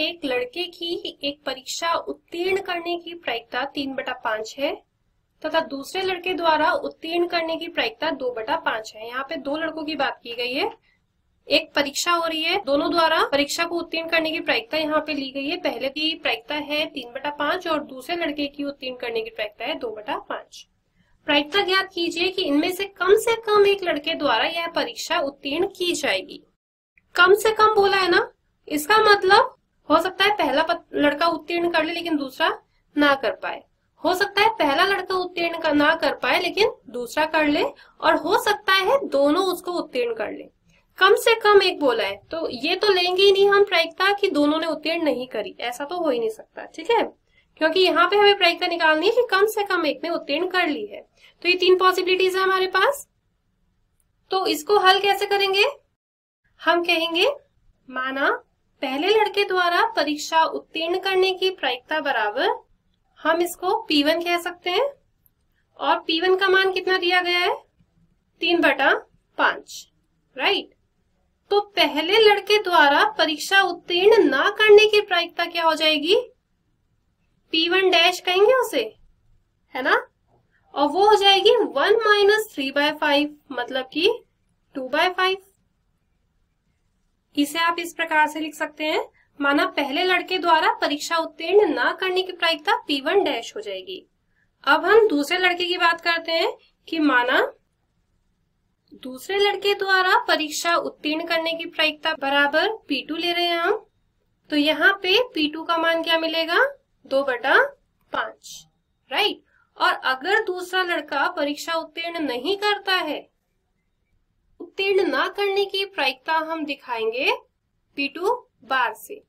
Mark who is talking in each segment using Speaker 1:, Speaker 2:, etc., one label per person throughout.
Speaker 1: एक लड़के की एक परीक्षा उत्तीर्ण करने की प्रायिकता तीन बटा पांच है तथा दूसरे लड़के द्वारा उत्तीर्ण करने की प्रायिकता दो बटा पांच है यहाँ पे दो लड़कों की बात की गई है एक परीक्षा हो रही है दोनों द्वारा परीक्षा को उत्तीर्ण करने की प्रायिकता यहाँ पे ली गई है पहले की प्रायिकता है तीन बटा पांच और दूसरे लड़के की उत्तीर्ण करने की प्रायिकता है दो बटा पांच प्रायिकता ज्ञात कीजिए कि इनमें से कम से कम एक लड़के द्वारा यह परीक्षा उत्तीर्ण की जाएगी कम से कम बोला है ना इसका मतलब हो सकता है पहला लड़का उत्तीर्ण कर ले लेकिन दूसरा ना कर पाए हो सकता है पहला लड़का उत्तीर्ण कर ना कर पाए लेकिन दूसरा कर ले और हो सकता है दोनों उसको उत्तीर्ण कर ले कम से कम एक बोला है तो ये तो लेंगे ही नहीं हम प्रायिकता कि दोनों ने उत्तीर्ण नहीं करी ऐसा तो हो ही नहीं सकता ठीक है क्योंकि यहाँ पे हमें प्रायिकता निकालनी है कि कम से कम एक ने उत्तीर्ण कर ली है तो ये तीन पॉसिबिलिटीज है हमारे पास तो इसको हल कैसे करेंगे हम कहेंगे माना पहले लड़के द्वारा परीक्षा उत्तीर्ण करने की प्रायिकता बराबर हम इसको P1 कह सकते हैं और P1 का मान कितना दिया गया है तीन बटा पांच राइट तो पहले लड़के द्वारा परीक्षा उत्तीर्ण ना करने की प्रायिकता क्या हो जाएगी P1 डैश कहेंगे उसे है ना और वो हो जाएगी one minus three by five मतलब कि टू बाय फाइव इसे आप इस प्रकार से लिख सकते हैं माना पहले लड़के द्वारा परीक्षा उत्तीर्ण न करने की प्रायिकता पी वन डैश हो जाएगी अब हम दूसरे लड़के की बात करते हैं कि माना दूसरे लड़के द्वारा परीक्षा उत्तीर्ण करने की प्रायिकता बराबर पी टू ले रहे हैं हम तो यहाँ पे पी टू का मान क्या मिलेगा दो बटा पांच राइट और अगर दूसरा लड़का परीक्षा उत्तीर्ण नहीं करता है उत्तीर्ण ना करने की प्रायिकता हम दिखाएंगे P2 बार से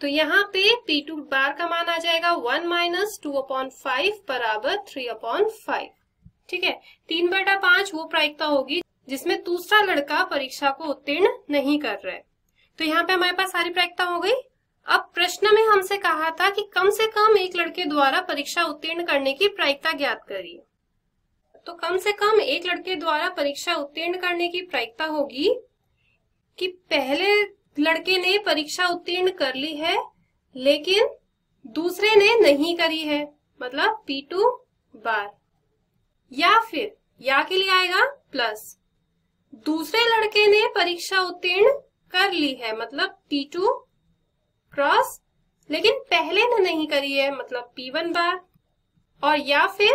Speaker 1: तो यहाँ पे P2 बार का मान आ जाएगा one minus two upon five बराबर थ्री अपॉन फाइव ठीक है तीन बटा पांच वो प्रायिकता होगी जिसमें दूसरा लड़का परीक्षा को उत्तीर्ण नहीं कर रहा है तो यहाँ पे हमारे पास सारी प्रायिकता हो गई अब प्रश्न में हमसे कहा था कि कम से कम एक लड़के द्वारा परीक्षा उत्तीर्ण करने की प्रायिकता ज्ञात करिए तो कम से कम एक लड़के द्वारा परीक्षा उत्तीर्ण करने की प्रायिकता होगी कि पहले लड़के ने परीक्षा उत्तीर्ण कर ली है लेकिन दूसरे ने नहीं करी है मतलब पी टू बार या फिर या के लिए आएगा प्लस दूसरे लड़के ने परीक्षा उत्तीर्ण कर ली है मतलब पी टू क्रॉस लेकिन पहले ने नहीं करी है मतलब पी वन बार और या फिर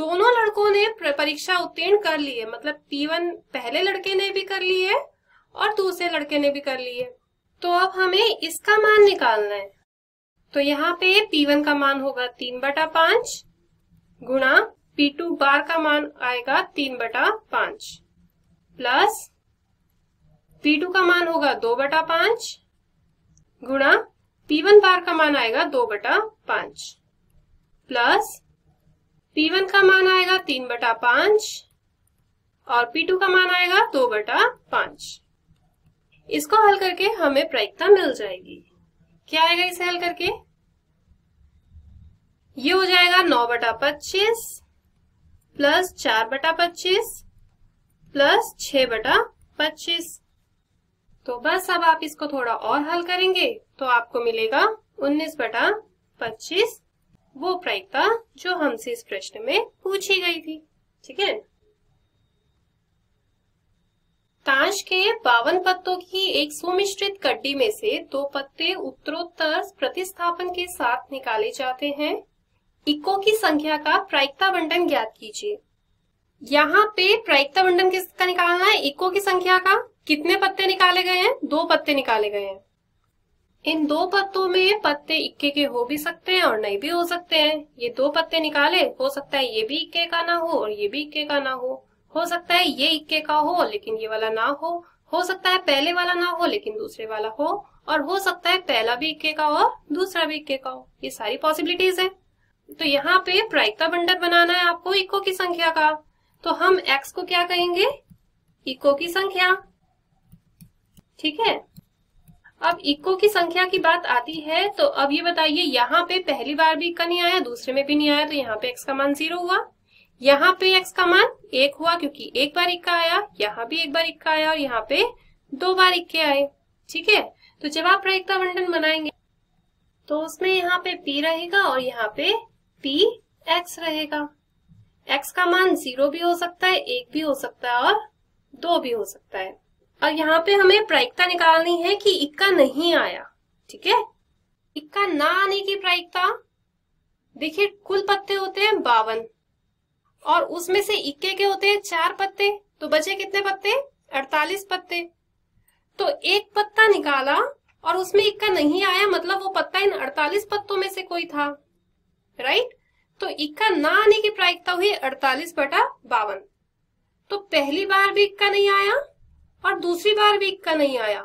Speaker 1: दोनों लड़कों ने परीक्षा उत्तीर्ण कर ली है मतलब पी पहले लड़के ने भी कर ली है और दूसरे लड़के ने भी कर ली है तो अब हमें इसका मान निकालना है तो यहाँ पे P1 का मान होगा तीन बटा पांच गुणा P2 बार का मान आएगा तीन बटा पांच प्लस P2 का मान होगा दो बटा पांच गुणा P1 बार का मान आएगा दो बटा पांच प्लस P1 का मान आएगा तीन बटा पांच और P2 का मान आएगा दो बटा पांच इसको हल करके हमें प्रायिकता मिल जाएगी क्या आएगा इसे हल करके ये हो जाएगा नौ बटा पच्चीस प्लस चार बटा पच्चीस प्लस छ बटा पच्चीस तो बस अब आप इसको थोड़ा और हल करेंगे तो आपको मिलेगा उन्नीस बटा पच्चीस वो प्रायिकता जो हमसे इस प्रश्न में पूछी गई थी ठीक है ताश के बावन पत्तों की एक सुमिश्रित कड्डी में से दो पत्ते उत्तरोत्तर प्रतिस्थापन के साथ निकाले जाते हैं इक्को की संख्या का प्रायिकता बंटन ज्ञात कीजिए यहाँ पे प्रायिकता बंटन किसका निकालना है इक्को की संख्या का कितने पत्ते निकाले गए हैं दो पत्ते निकाले गए हैं इन दो पत्तों में पत्ते इक्के के हो भी सकते हैं और नहीं भी हो सकते हैं ये दो पत्ते निकाले हो सकता है ये भी इक्के का ना हो और ये भी इक्के का ना हो हो सकता है ये इक्के का हो लेकिन ये वाला ना हो हो सकता है पहले वाला ना हो लेकिन दूसरे वाला हो और हो सकता है पहला भी इक्के का हो दूसरा भी इक्के का हो ये सारी पॉसिबिलिटीज है तो यहाँ पे प्रायिकता बंडल बनाना है आपको इक्को की संख्या का तो हम एक्स को क्या कहेंगे इक्को की संख्या ठीक है अब इको की संख्या की बात आती है तो अब ये बताइए यहाँ पे पहली बार भी इक्का नहीं आया दूसरे में भी नहीं आया तो यहाँ पे एक्स का मान जीरो हुआ यहाँ पे एक्स का मान एक हुआ क्योंकि एक बार इक्का आया यहाँ भी एक बार इक्का आया और यहाँ पे दो बार इक्के आए ठीक है तो जब आप रेखता बंटन बनाएंगे तो उसमें यहाँ पे पी रहेगा और यहाँ पे पी एक्स रहेगा एक्स का मान जीरो भी हो सकता है एक भी हो सकता है और दो भी हो सकता है और यहाँ पे हमें प्रायिकता निकालनी है कि इक्का नहीं आया ठीक है इक्का ना आने की प्रायिकता देखिए कुल पत्ते होते हैं बावन और उसमें से इक्के के होते हैं चार पत्ते तो बचे कितने पत्ते अड़तालीस पत्ते तो एक पत्ता निकाला और उसमें इक्का नहीं आया मतलब वो पत्ता इन अड़तालीस पत्तों में से कोई था राइट तो इक्का ना आने की प्रायिकता हुई अड़तालीस बटा बावन तो पहली बार भी इक्का नहीं आया और दूसरी बार वीक का नहीं आया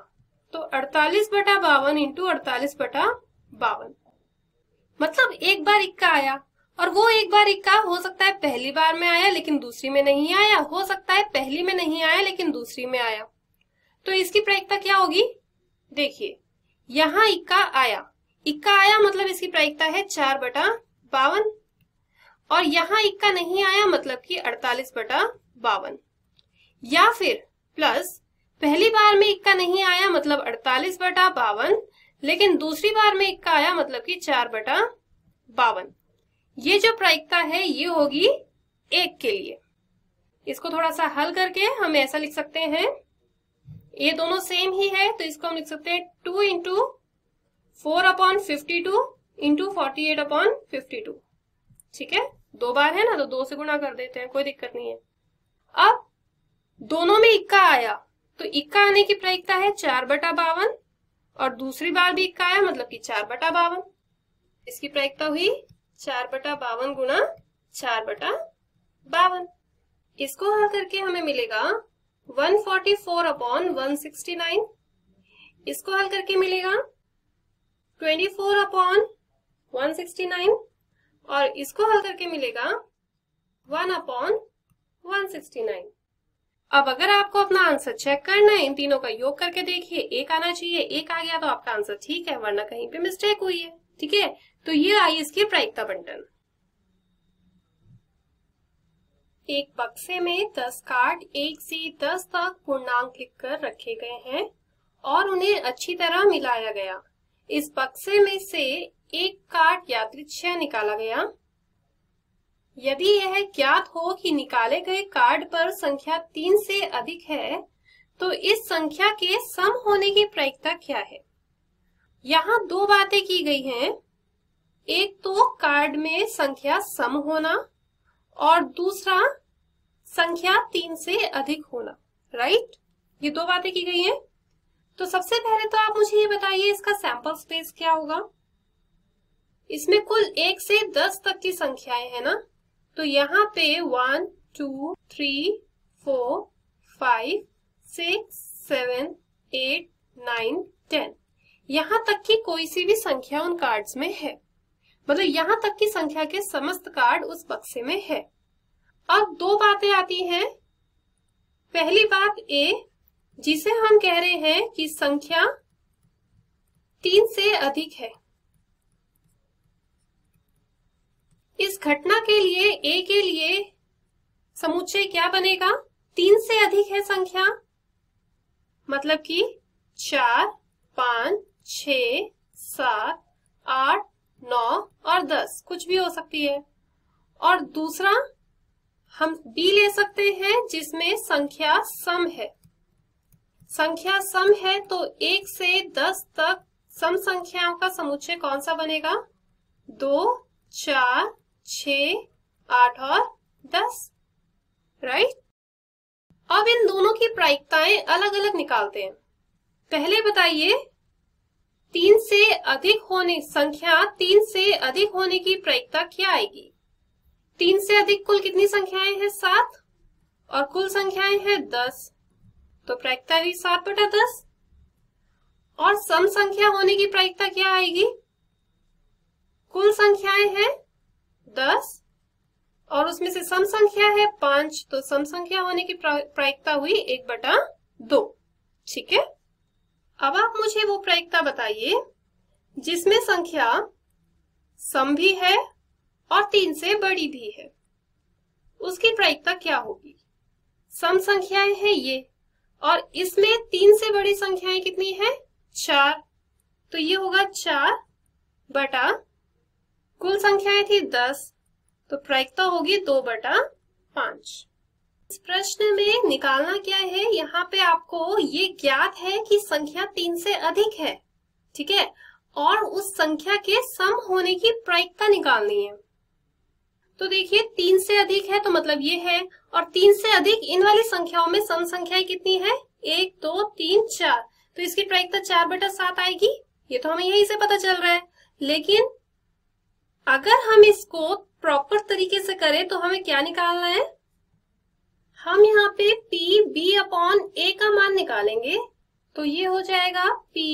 Speaker 1: तो अड़तालीस बटा बावन इंटू अड़तालीस बटा बावन मतलब एक बार इक्का आया और वो एक बार इक्का हो सकता है पहली बार में आया लेकिन दूसरी में नहीं आया हो सकता है पहली में नहीं आया लेकिन दूसरी में आया तो इसकी प्रायिकता क्या होगी देखिए यहाँ इक्का आया इक्का आया मतलब इसकी प्रायिकता है चार बटा बावन और यहाँ इक्का नहीं आया मतलब कि अड़तालीस बटा बावन या फिर प्लस पहली बार में इक्का नहीं आया मतलब अड़तालीस बटा बावन लेकिन दूसरी बार में इक्का आया मतलब कि चार बटा बावन ये जो प्रायिकता है ये होगी एक के लिए इसको थोड़ा सा हल करके हम ऐसा लिख सकते हैं ये दोनों सेम ही है तो इसको हम लिख सकते हैं two into four upon fifty two into forty eight upon fifty two ठीक है दो बार है ना तो दो से गुणा कर देते हैं कोई दिक्कत नहीं है अब दोनों में इक्का आया तो इक्का आने की प्रायिकता है चार बटा बावन और दूसरी बार भी इक्का आया मतलब कि चार बटा बावन इसकी प्रायिकता हुई चार बटा बावन गुणा चार बटा बावन इसको हल करके हमें मिलेगा 144 फोर्टी फोर अपॉन वन इसको हल करके मिलेगा 24 फोर अपॉन नाइन और इसको हल करके मिलेगा 1 अपॉन नाइन अब अगर आपको अपना आंसर चेक करना है इन तीनों का योग करके देखिए एक आना चाहिए एक आ गया तो आपका आंसर ठीक है वरना कहीं पे मिस्टेक हुई है ठीक है तो ये आई इसकी प्रायिकता बंटन एक बक्से में दस कार्ड एक से दस तक पूर्णांक लिख कर रखे गए हैं और उन्हें अच्छी तरह मिलाया गया इस बक्से में से एक कार्ड यादृच्छ निकाला गया यदि यह ज्ञात हो कि निकाले गए कार्ड पर संख्या तीन से अधिक है तो इस संख्या के सम होने की प्रायिकता क्या है यहाँ दो बातें की गई हैं एक तो कार्ड में संख्या सम होना और दूसरा संख्या तीन से अधिक होना राइट ये दो बातें की गई हैं तो सबसे पहले तो आप मुझे ये बताइए इसका सैंपल स्पेस क्या होगा इसमें कुल एक से दस तक की संख्याएं है ना तो यहाँ पे one two three four five six seven eight nine ten यहाँ तक की कोई सी भी संख्या उन कार्ड्स में है मतलब यहाँ तक की संख्या के समस्त कार्ड उस बक्से में है अब दो बातें आती हैं पहली बात ए जिसे हम कह रहे हैं कि संख्या तीन से अधिक है इस घटना के लिए ए के लिए समुच्चय क्या बनेगा तीन से अधिक है संख्या मतलब कि चार पांच छ सात आठ नौ और दस कुछ भी हो सकती है और दूसरा हम बी ले सकते हैं जिसमें संख्या सम है संख्या सम है तो एक से दस तक सम संख्याओं का समुच्चय कौन सा बनेगा दो चार छ आठ और दस राइट अब इन दोनों की प्रायिकताएं अलग अलग निकालते हैं पहले बताइए तीन से अधिक होने संख्या तीन से अधिक होने की प्रायिकता क्या आएगी तीन से अधिक कुल कितनी संख्याएं हैं सात और कुल संख्याएं हैं दस तो प्रायिकता हुई सात बटा दस और सम संख्या होने की प्रायिकता क्या आएगी कुल संख्याएं हैं दस और उसमें से सम संख्या है पांच तो सम संख्या होने की प्रायिकता हुई एक बटा दो ठीक है अब आप मुझे वो प्रायिकता बताइए जिसमें संख्या सम भी है और तीन से बड़ी भी है उसकी प्रायिकता क्या होगी सम संख्याएं हैं ये और इसमें तीन से बड़ी संख्याएं कितनी है चार तो ये होगा चार बटा कुल संख्याएं थी दस तो प्रायिकता तो होगी दो बटा पांच इस प्रश्न में निकालना क्या है यहाँ पे आपको ये ज्ञात है कि संख्या तीन से अधिक है ठीक है और उस संख्या के सम होने की प्रायिकता निकालनी है तो देखिए तीन से अधिक है तो मतलब ये है और तीन से अधिक इन वाली संख्याओं में सम संख्याएं कितनी है एक दो तीन चार तो इसकी प्रायिकता चार बटा सात आएगी ये तो हमें यही से पता चल रहा है लेकिन अगर हम इसको प्रॉपर तरीके से करें तो हमें क्या निकालना है हम यहाँ पे पी बी अपॉन ए का मान निकालेंगे तो ये हो जाएगा P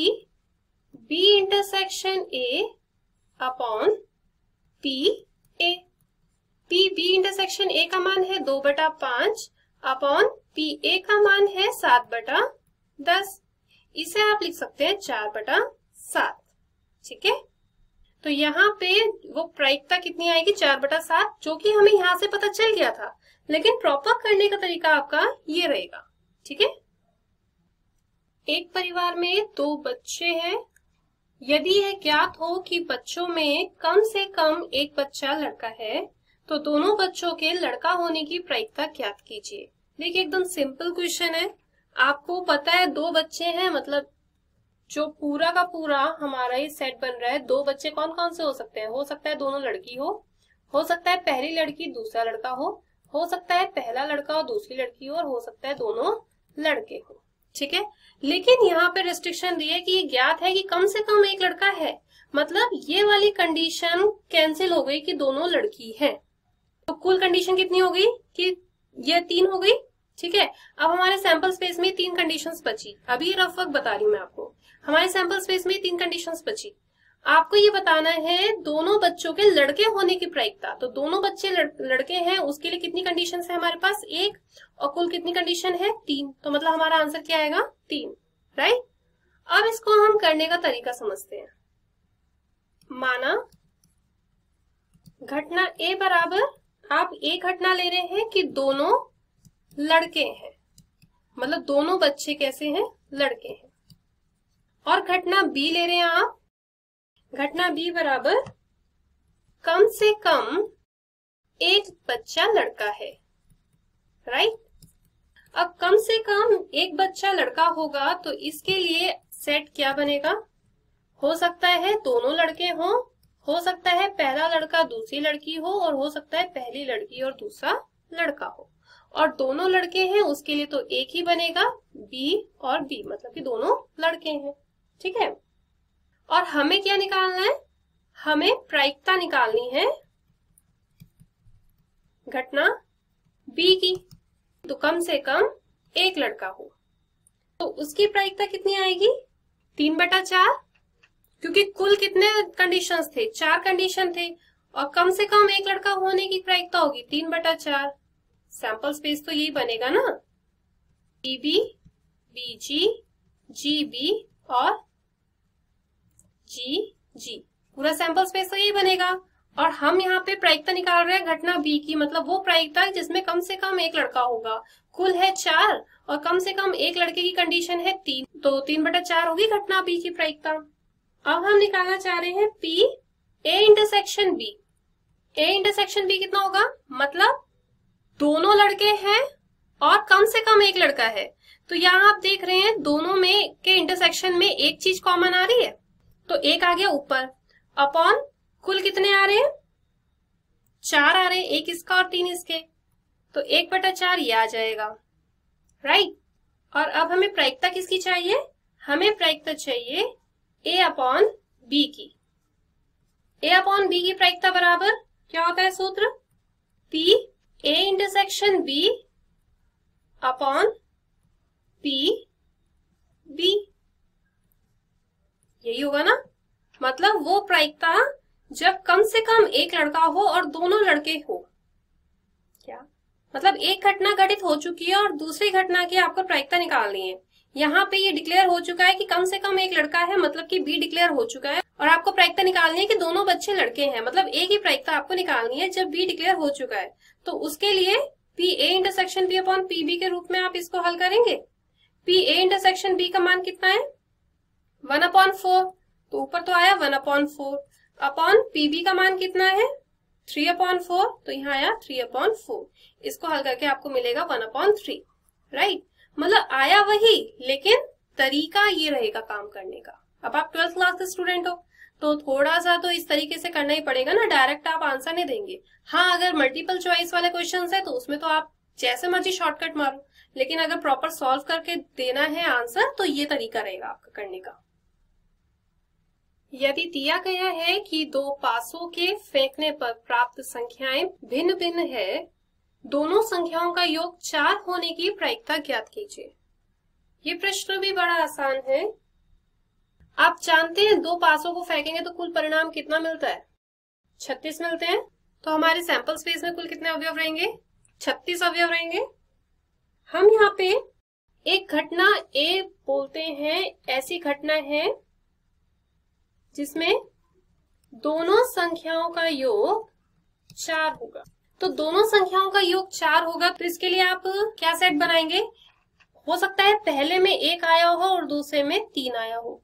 Speaker 1: B intersection A upon P A P B intersection A का मान है दो बटा पांच अपॉन पी ए का मान है सात बटा दस इसे आप लिख सकते हैं चार बटा सात ठीक है तो यहाँ पे वो प्रायिकता कितनी आएगी चार बटा सात जो कि हमें यहाँ से पता चल गया था लेकिन प्रॉपर करने का तरीका आपका ये रहेगा ठीक है एक परिवार में दो बच्चे हैं यदि यह ज्ञात हो कि बच्चों में कम से कम एक बच्चा लड़का है तो दोनों बच्चों के लड़का होने की प्रायिकता ज्ञात कीजिए देखिए एकदम सिंपल क्वेश्चन है आपको पता है दो बच्चे हैं मतलब जो पूरा का पूरा हमारा ये सेट बन रहा है दो बच्चे कौन कौन से हो सकते हैं हो सकता है दोनों लड़की हो हो सकता है पहली लड़की दूसरा लड़का हो हो सकता है पहला लड़का और दूसरी लड़की हो और हो सकता है दोनों लड़के हो ठीक है लेकिन यहाँ पे रिस्ट्रिक्शन दी है कि ये ज्ञात है कि कम से कम एक लड़का है मतलब ये वाली कंडीशन कैंसिल हो गई कि दोनों लड़की है तो कुल कंडीशन कितनी हो गई कि ये तीन हो गई ठीक है अब हमारे सैंपल स्पेस में तीन कंडीशंस बची अभी रफ वक्त बता रही हूँ मैं आपको हमारे सैंपल स्पेस में तीन कंडीशंस बची आपको ये बताना है दोनों बच्चों के लड़के होने की प्रायिकता तो दोनों बच्चे लड़, लड़के हैं उसके लिए कितनी कंडीशन है हमारे पास एक और कुल कितनी कंडीशन है तीन तो मतलब हमारा आंसर क्या आएगा तीन राइट अब इसको हम करने का तरीका समझते हैं माना घटना ए बराबर आप ए घटना ले रहे हैं कि दोनों लड़के हैं मतलब दोनों बच्चे कैसे हैं लड़के हैं और घटना बी ले रहे हैं आप घटना बी बराबर कम से कम एक बच्चा लड़का है राइट अब कम से कम एक बच्चा लड़का होगा तो इसके लिए सेट क्या बनेगा हो सकता है दोनों लड़के हो हो सकता है पहला लड़का दूसरी लड़की हो और हो सकता है पहली लड़की और दूसरा लड़का हो और दोनों लड़के हैं उसके लिए तो एक ही बनेगा बी और बी मतलब कि दोनों लड़के हैं ठीक है और हमें क्या निकालना है हमें प्रायिकता निकालनी है घटना बी की तो कम से कम एक लड़का हो तो उसकी प्रायिकता कितनी आएगी तीन बटा चार क्योंकि कुल कितने कंडीशंस थे चार कंडीशन थे और कम से कम एक लड़का होने की प्रायिकता होगी तीन बटा चार सैंपल स्पेस तो यही बनेगा ना B B B G G B और जी जी पूरा सैंपल स्पेस तो यही बनेगा और हम यहाँ पे प्रायिकता निकाल रहे हैं घटना बी की मतलब वो प्रायिकता जिसमें कम से कम एक लड़का होगा कुल है चार और कम से कम एक लड़के की कंडीशन है तीन तो तीन बटा चार होगी घटना बी की प्रायिकता अब हम निकालना चाह रहे हैं P A intersection B A intersection B कितना होगा मतलब दोनों लड़के हैं और कम से कम एक लड़का है तो यहाँ आप देख रहे हैं दोनों में के इंटरसेक्शन में एक चीज कॉमन आ रही है तो एक आ गया ऊपर अपॉन कुल कितने आ रहे हैं चार आ रहे हैं एक इसका और तीन इसके तो एक बटा चार ये आ जाएगा राइट और अब हमें प्रायिकता किसकी चाहिए हमें प्रायिकता चाहिए ए अपॉन बी की ए अपॉन बी की प्रायिकता बराबर क्या होता है सूत्र P A intersection B upon P B यही होगा ना मतलब वो प्रायिकता जब कम से कम एक लड़का हो और दोनों लड़के हो क्या मतलब एक घटना घटित हो चुकी है और दूसरी घटना की आपको प्रायिकता निकालनी है यहाँ पे ये डिक्लेयर हो चुका है कि कम से कम एक लड़का है मतलब कि बी डिक्लेयर हो चुका है और आपको प्रायिकता निकालनी है कि दोनों बच्चे लड़के हैं मतलब एक ही प्रायिकता आपको निकालनी है जब बी डिक्लेयर हो चुका है तो उसके लिए P A intersection B upon P B के रूप में आप इसको हल करेंगे पी ए इंटरसेक्शन बी का मान कितना है वन अपॉन फोर तो ऊपर तो आया one upon four upon PB का मान कितना है थ्री अपॉन फोर तो यहाँ आया थ्री अपॉन फोर इसको हल करके आपको मिलेगा वन अपॉन थ्री राइट मतलब आया वही लेकिन तरीका ये रहेगा काम करने का अब आप ट्वेल्थ क्लास के स्टूडेंट हो तो थोड़ा सा तो इस तरीके से करना ही पड़ेगा ना डायरेक्ट आप आंसर नहीं देंगे हाँ अगर मल्टीपल चॉइस वाले क्वेश्चन है तो उसमें तो आप जैसे मर्जी शॉर्टकट मारो लेकिन अगर प्रॉपर सॉल्व करके देना है आंसर तो ये तरीका रहेगा आपका करने का यदि दिया गया है कि दो पासों के फेंकने पर प्राप्त संख्याएं भिन्न भिन्न है दोनों संख्याओं का योग चार होने की प्रायिकता ज्ञात कीजिए ये प्रश्न भी बड़ा आसान है आप जानते हैं दो पासों को फेंकेंगे तो कुल परिणाम कितना मिलता है छत्तीस मिलते हैं तो हमारे सैंपल स्पेस में कुल कितने अवयव रहेंगे छत्तीस अवयव रहेंगे हम यहाँ पे एक घटना ए बोलते हैं ऐसी घटना है जिसमें दोनों संख्याओं का योग चार होगा तो दोनों संख्याओं का योग चार होगा तो इसके लिए आप क्या सेट बनाएंगे हो सकता है पहले में एक आया हो और दूसरे में तीन आया हो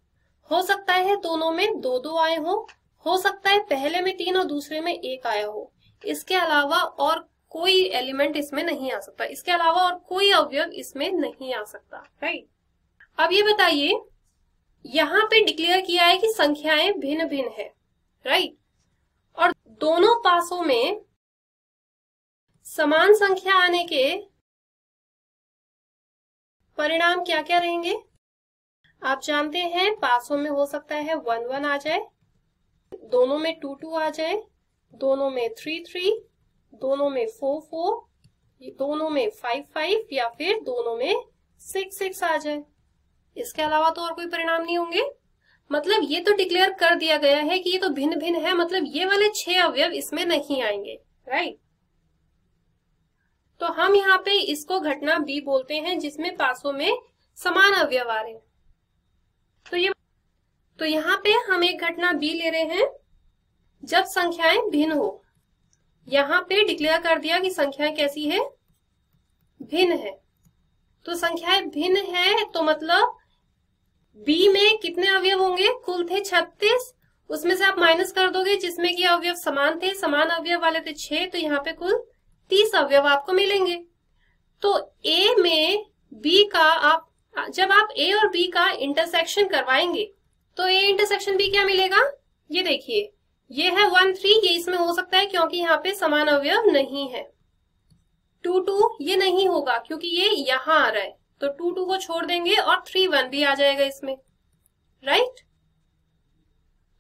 Speaker 1: हो सकता है दोनों में दो दो आए हो हो सकता है पहले में तीन और दूसरे में एक आया हो इसके अलावा और कोई एलिमेंट इसमें नहीं आ सकता इसके अलावा और कोई अवयव इसमें नहीं आ सकता राइट अब ये बताइए यहाँ पे डिक्लेयर किया है कि संख्याएं भिन्न भिन्न है राइट और दोनों पासों में समान संख्या आने के परिणाम क्या क्या रहेंगे आप जानते हैं पासों में हो सकता है वन वन आ जाए दोनों में टू टू आ जाए दोनों में थ्री थ्री दोनों में फोर फोर दोनों में फाइव फाइव या फिर दोनों में सिक्स सिक्स आ जाए इसके अलावा तो और कोई परिणाम नहीं होंगे मतलब ये तो डिक्लेयर कर दिया गया है कि ये तो भिन्न भिन्न है मतलब ये वाले छह अवयव इसमें नहीं आएंगे राइट तो हम यहाँ पे इसको घटना बी बोलते हैं जिसमें पासों में समान अवयव आ रहे हैं तो ये तो यहाँ पे हम एक घटना बी ले रहे हैं जब संख्याएं भिन्न हो यहाँ पे डिक्लेयर कर दिया कि संख्याएं कैसी है भिन्न है तो संख्याएं भिन्न है तो मतलब बी में कितने अवयव होंगे कुल थे छत्तीस उसमें से आप माइनस कर दोगे जिसमें कि अवयव समान थे समान अवयव वाले थे छह तो यहाँ पे कुल तीस अवयव आपको मिलेंगे तो ए में बी का आप जब आप ए और बी का इंटरसेक्शन करवाएंगे तो ए इंटरसेक्शन बी क्या मिलेगा ये देखिए ये है वन थ्री ये इसमें हो सकता है क्योंकि यहाँ पे समान अवयव नहीं है टू टू ये नहीं होगा क्योंकि ये यहाँ आ रहा है तो टू टू को छोड़ देंगे और थ्री वन भी आ जाएगा इसमें राइट right?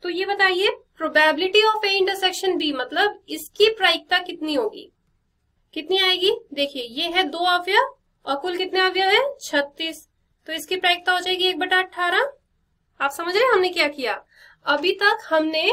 Speaker 1: तो ये बताइए probability of A intersection B मतलब इसकी प्रायिकता कितनी होगी कितनी आएगी देखिए ये है दो अवय और कुल कितने अवय है छत्तीस तो इसकी प्रायिकता हो जाएगी एक बटा अठारह आप समझ रहे हैं हमने क्या किया अभी तक हमने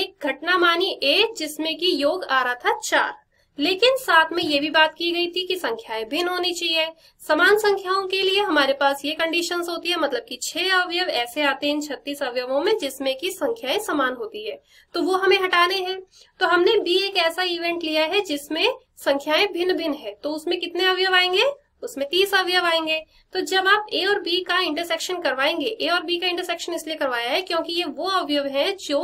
Speaker 1: एक घटना मानी ए जिसमें कि योग आ रहा था चार लेकिन साथ में ये भी बात की गई थी कि संख्याएं भिन्न होनी चाहिए समान संख्याओं के लिए हमारे पास ये कंडीशंस होती है मतलब कि छह अवयव ऐसे आते हैं इन छत्तीस अवयवों में जिसमें कि संख्याएं समान होती है तो वो हमें हटाने हैं तो हमने बी एक ऐसा इवेंट लिया है जिसमें संख्याएं भिन्न भिन्न है तो उसमें कितने अवयव आएंगे उसमें तीस अवयव आएंगे तो जब आप ए और बी का इंटरसेक्शन करवाएंगे ए और बी का इंटरसेक्शन इसलिए करवाया है क्योंकि ये वो अवयव है जो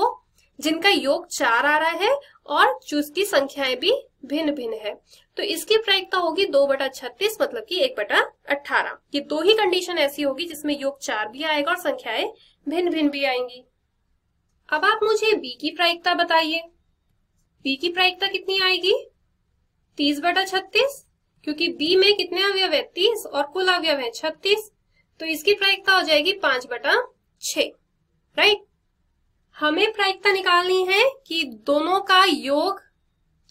Speaker 1: जिनका योग चार आ रहा है और चूस की संख्याएं भी भिन्न भिन्न है तो इसकी प्रायिकता होगी दो बटा छत्तीस मतलब कि एक बटा अठारह ये दो ही कंडीशन ऐसी होगी जिसमें योग चार भी आएगा और संख्याएं भिन्न भिन्न भी आएंगी अब आप मुझे बी की प्रायिकता बताइए बी की प्रायिकता कितनी आएगी तीस बटा छत्तीस क्योंकि बी में कितने अवयव है तीस और कुल अवयव है छत्तीस तो इसकी प्रायिकता हो जाएगी पांच बटा छ राइट हमें प्रायिकता निकालनी है कि दोनों का योग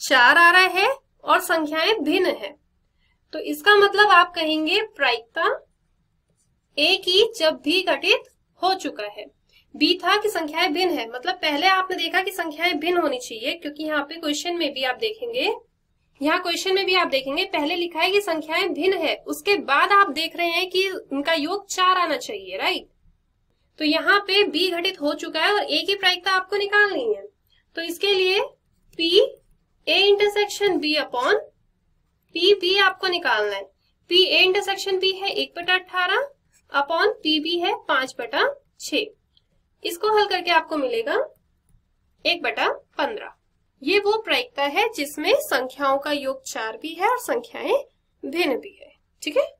Speaker 1: चार आ रहा है और संख्याएं भिन्न है तो इसका मतलब आप कहेंगे प्रायिकता ए की जब भी घटित हो चुका है बी था कि संख्याएं भिन्न है मतलब पहले आपने देखा कि संख्याएं भिन्न होनी चाहिए क्योंकि यहाँ पे क्वेश्चन में भी आप देखेंगे यहाँ क्वेश्चन में भी आप देखेंगे पहले लिखा है कि संख्याएं भिन्न है उसके बाद आप देख रहे हैं कि उनका योग चार आना चाहिए राइट तो यहाँ पे बी घटित हो चुका है और ए की प्रायिकता आपको निकालनी है तो इसके लिए P A intersection B upon P B आपको निकालना है पी ए इंटरसेक्शन बी है एक बटा अठारह अपॉन पी बी है पांच बटा छ इसको हल करके आपको मिलेगा एक बटा पंद्रह ये वो प्रायिकता है जिसमें संख्याओं का योग चार भी है और संख्याएं भिन्न भी है ठीक है